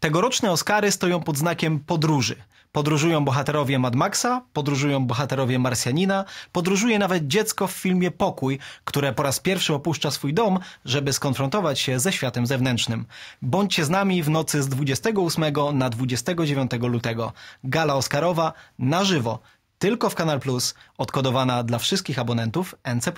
Tegoroczne Oscary stoją pod znakiem podróży. Podróżują bohaterowie Mad Maxa, podróżują bohaterowie Marsjanina, podróżuje nawet dziecko w filmie Pokój, które po raz pierwszy opuszcza swój dom, żeby skonfrontować się ze światem zewnętrznym. Bądźcie z nami w nocy z 28 na 29 lutego. Gala Oscarowa na żywo, tylko w Kanal Plus, odkodowana dla wszystkich abonentów NC+.